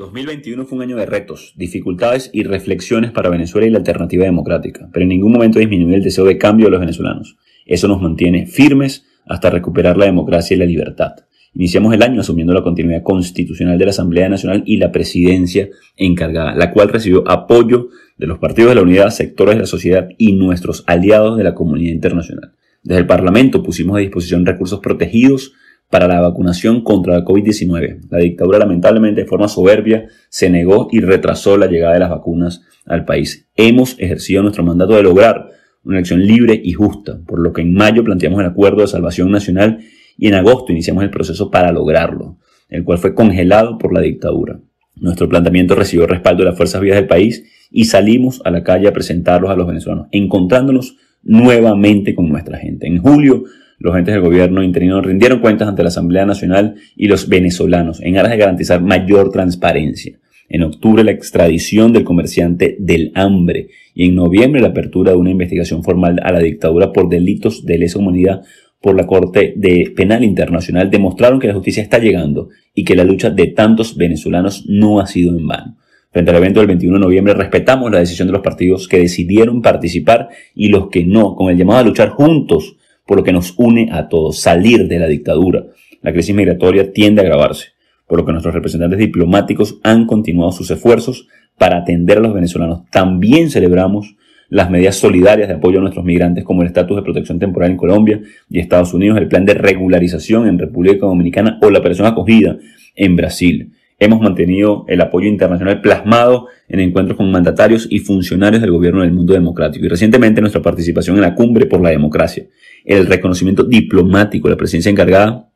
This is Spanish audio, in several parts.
2021 fue un año de retos, dificultades y reflexiones para Venezuela y la alternativa democrática, pero en ningún momento disminuyó el deseo de cambio de los venezolanos. Eso nos mantiene firmes hasta recuperar la democracia y la libertad. Iniciamos el año asumiendo la continuidad constitucional de la Asamblea Nacional y la presidencia encargada, la cual recibió apoyo de los partidos de la unidad, sectores de la sociedad y nuestros aliados de la comunidad internacional. Desde el Parlamento pusimos a disposición recursos protegidos para la vacunación contra la COVID-19. La dictadura lamentablemente de forma soberbia se negó y retrasó la llegada de las vacunas al país. Hemos ejercido nuestro mandato de lograr una elección libre y justa, por lo que en mayo planteamos el acuerdo de salvación nacional y en agosto iniciamos el proceso para lograrlo, el cual fue congelado por la dictadura. Nuestro planteamiento recibió respaldo de las fuerzas vivas del país y salimos a la calle a presentarlos a los venezolanos, encontrándonos nuevamente con nuestra gente. En julio los agentes del gobierno interino rindieron cuentas ante la Asamblea Nacional y los venezolanos en aras de garantizar mayor transparencia. En octubre la extradición del comerciante del hambre y en noviembre la apertura de una investigación formal a la dictadura por delitos de lesa humanidad por la Corte Penal Internacional demostraron que la justicia está llegando y que la lucha de tantos venezolanos no ha sido en vano. Frente al evento del 21 de noviembre respetamos la decisión de los partidos que decidieron participar y los que no, con el llamado a luchar juntos por lo que nos une a todos, salir de la dictadura. La crisis migratoria tiende a agravarse, por lo que nuestros representantes diplomáticos han continuado sus esfuerzos para atender a los venezolanos. También celebramos las medidas solidarias de apoyo a nuestros migrantes, como el estatus de protección temporal en Colombia y Estados Unidos, el plan de regularización en República Dominicana o la operación acogida en Brasil hemos mantenido el apoyo internacional plasmado en encuentros con mandatarios y funcionarios del gobierno del mundo democrático y recientemente nuestra participación en la cumbre por la democracia. El reconocimiento diplomático de la presencia encargada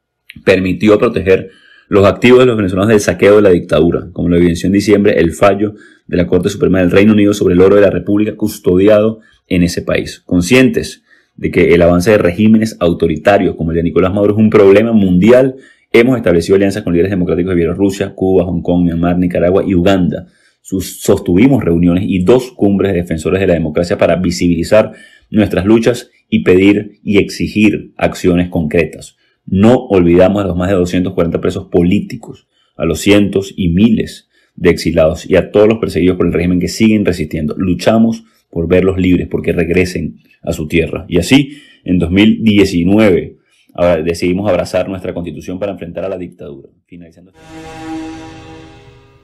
permitió proteger los activos de los venezolanos del saqueo de la dictadura, como lo evidenció en diciembre el fallo de la Corte Suprema del Reino Unido sobre el oro de la República custodiado en ese país. Conscientes de que el avance de regímenes autoritarios como el de Nicolás Maduro es un problema mundial, Hemos establecido alianzas con líderes democráticos de Bielorrusia, Cuba, Hong Kong, Myanmar, Nicaragua y Uganda. sostuvimos reuniones y dos cumbres de defensores de la democracia para visibilizar nuestras luchas y pedir y exigir acciones concretas. No olvidamos a los más de 240 presos políticos, a los cientos y miles de exilados y a todos los perseguidos por el régimen que siguen resistiendo. Luchamos por verlos libres, porque regresen a su tierra. Y así, en 2019, Ahora decidimos abrazar nuestra constitución para enfrentar a la dictadura. Finalizando. Este-